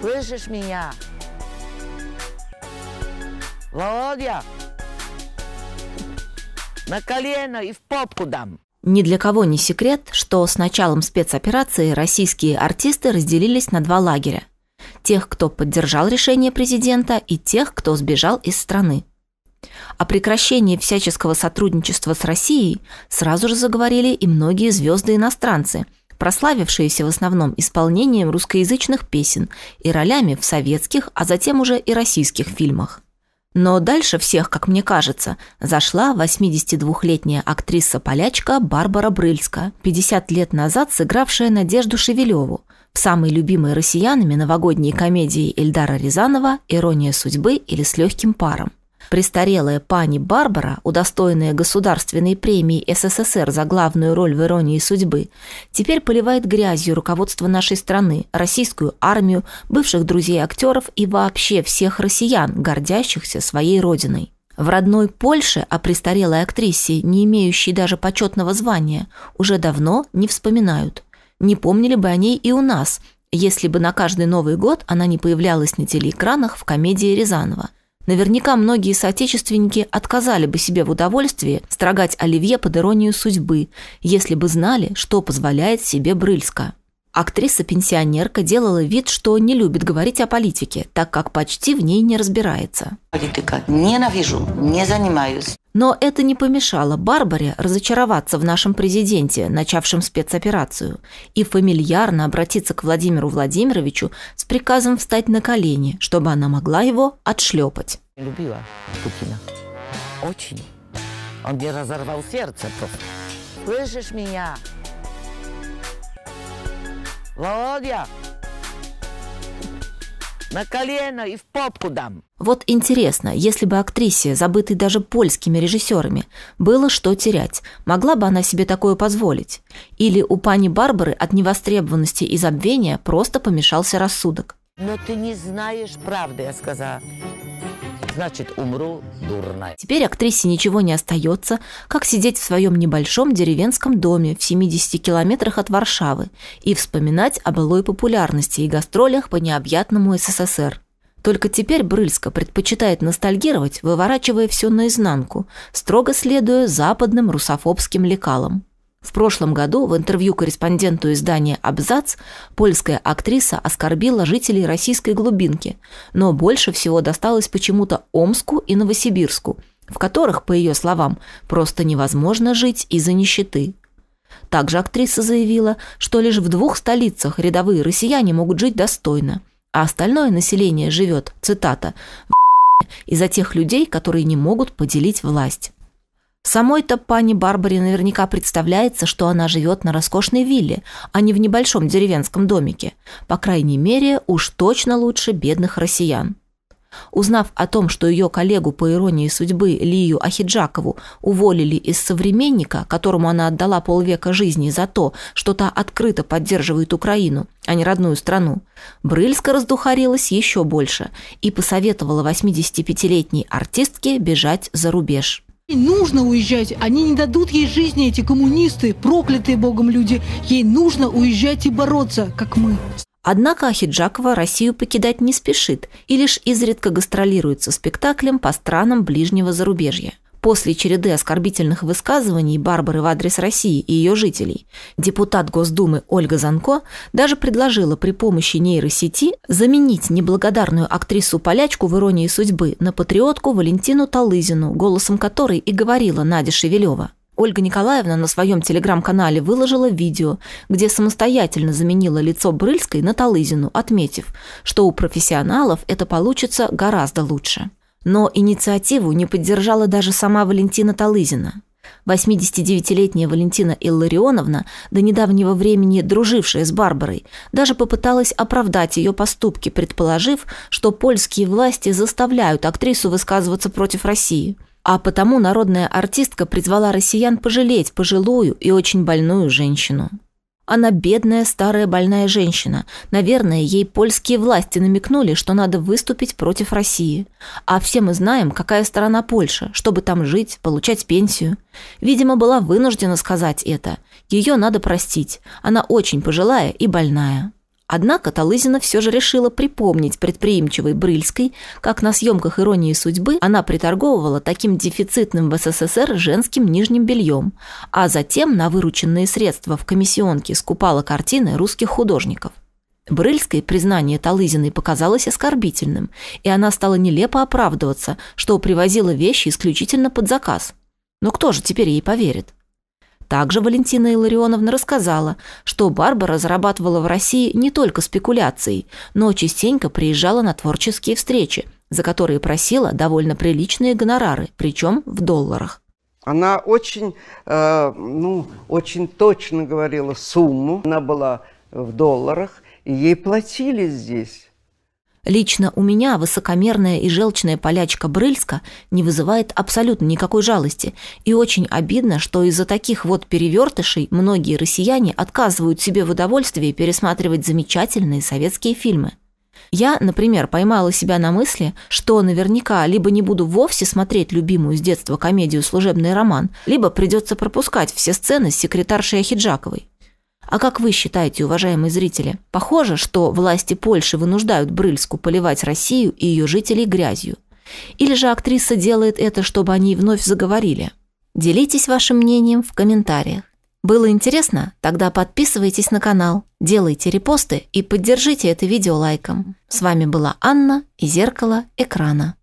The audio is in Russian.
Слышишь меня? Володя, на колено и в попку дам. Ни для кого не секрет, что с началом спецоперации российские артисты разделились на два лагеря. Тех, кто поддержал решение президента, и тех, кто сбежал из страны. О прекращении всяческого сотрудничества с Россией сразу же заговорили и многие звезды-иностранцы – прославившиеся в основном исполнением русскоязычных песен и ролями в советских, а затем уже и российских фильмах. Но дальше всех, как мне кажется, зашла 82-летняя актриса-полячка Барбара Брыльска, 50 лет назад сыгравшая Надежду Шевелеву в самой любимой россиянами новогодней комедии Эльдара Рязанова «Ирония судьбы» или «С легким паром». Престарелая пани Барбара, удостоенная государственной премии СССР за главную роль в «Иронии судьбы», теперь поливает грязью руководство нашей страны, российскую армию, бывших друзей актеров и вообще всех россиян, гордящихся своей родиной. В родной Польше о престарелой актрисе, не имеющей даже почетного звания, уже давно не вспоминают. Не помнили бы о ней и у нас, если бы на каждый Новый год она не появлялась на телеэкранах в комедии Рязанова – Наверняка многие соотечественники отказали бы себе в удовольствии строгать оливье под иронию судьбы, если бы знали, что позволяет себе Брыльска. Актриса-пенсионерка делала вид, что не любит говорить о политике, так как почти в ней не разбирается. Политика ненавижу, не занимаюсь. Но это не помешало Барбаре разочароваться в нашем президенте, начавшем спецоперацию, и фамильярно обратиться к Владимиру Владимировичу с приказом встать на колени, чтобы она могла его отшлепать. Любила Путина. Очень. Он мне разорвал сердце просто. Слышишь меня? Володя, на колено и в попку дам. Вот интересно, если бы актрисе, забытой даже польскими режиссерами, было что терять, могла бы она себе такое позволить? Или у пани Барбары от невостребованности и забвения просто помешался рассудок? Но ты не знаешь правды, я сказала значит умру дурно. Теперь актрисе ничего не остается, как сидеть в своем небольшом деревенском доме в 70 километрах от Варшавы и вспоминать о былой популярности и гастролях по необъятному СССР. Только теперь Брыльска предпочитает ностальгировать, выворачивая все наизнанку, строго следуя западным русофобским лекалам. В прошлом году в интервью корреспонденту издания «Абзац» польская актриса оскорбила жителей российской глубинки, но больше всего досталось почему-то Омску и Новосибирску, в которых, по ее словам, просто невозможно жить из-за нищеты. Также актриса заявила, что лишь в двух столицах рядовые россияне могут жить достойно, а остальное население живет, цитата, из-за тех людей, которые не могут поделить власть. Самой-то пани Барбаре наверняка представляется, что она живет на роскошной вилле, а не в небольшом деревенском домике. По крайней мере, уж точно лучше бедных россиян. Узнав о том, что ее коллегу по иронии судьбы Лию Ахиджакову уволили из «Современника», которому она отдала полвека жизни за то, что та открыто поддерживает Украину, а не родную страну, Брыльска раздухарилась еще больше и посоветовала 85-летней артистке бежать за рубеж. Ей Нужно уезжать. Они не дадут ей жизни, эти коммунисты, проклятые богом люди. Ей нужно уезжать и бороться, как мы. Однако Ахиджакова Россию покидать не спешит и лишь изредка гастролирует со спектаклем по странам ближнего зарубежья. После череды оскорбительных высказываний Барбары в адрес России и ее жителей, депутат Госдумы Ольга Занко даже предложила при помощи нейросети заменить неблагодарную актрису-полячку в «Иронии судьбы» на патриотку Валентину Талызину, голосом которой и говорила Надя Шевелева. Ольга Николаевна на своем телеграм-канале выложила видео, где самостоятельно заменила лицо Брыльской на Талызину, отметив, что у профессионалов это получится гораздо лучше. Но инициативу не поддержала даже сама Валентина Талызина. 89-летняя Валентина Илларионовна, до недавнего времени дружившая с Барбарой, даже попыталась оправдать ее поступки, предположив, что польские власти заставляют актрису высказываться против России. А потому народная артистка призвала россиян пожалеть пожилую и очень больную женщину. Она бедная, старая, больная женщина. Наверное, ей польские власти намекнули, что надо выступить против России. А все мы знаем, какая сторона Польша, чтобы там жить, получать пенсию. Видимо, была вынуждена сказать это. Ее надо простить. Она очень пожилая и больная. Однако Талызина все же решила припомнить предприимчивой Брыльской, как на съемках «Иронии судьбы» она приторговывала таким дефицитным в СССР женским нижним бельем, а затем на вырученные средства в комиссионке скупала картины русских художников. Брыльской признание Талызиной показалось оскорбительным, и она стала нелепо оправдываться, что привозила вещи исключительно под заказ. Но кто же теперь ей поверит? Также Валентина Илларионовна рассказала, что Барбара зарабатывала в России не только спекуляцией, но частенько приезжала на творческие встречи, за которые просила довольно приличные гонорары, причем в долларах. Она очень, э, ну, очень точно говорила сумму. Она была в долларах, и ей платили здесь. Лично у меня высокомерная и желчная полячка Брыльска не вызывает абсолютно никакой жалости, и очень обидно, что из-за таких вот перевертышей многие россияне отказывают себе в удовольствии пересматривать замечательные советские фильмы. Я, например, поймала себя на мысли, что наверняка либо не буду вовсе смотреть любимую с детства комедию «Служебный роман», либо придется пропускать все сцены с секретаршей Ахиджаковой. А как вы считаете, уважаемые зрители, похоже, что власти Польши вынуждают Брыльску поливать Россию и ее жителей грязью? Или же актриса делает это, чтобы они вновь заговорили? Делитесь вашим мнением в комментариях. Было интересно? Тогда подписывайтесь на канал, делайте репосты и поддержите это видео лайком. С вами была Анна и «Зеркало экрана».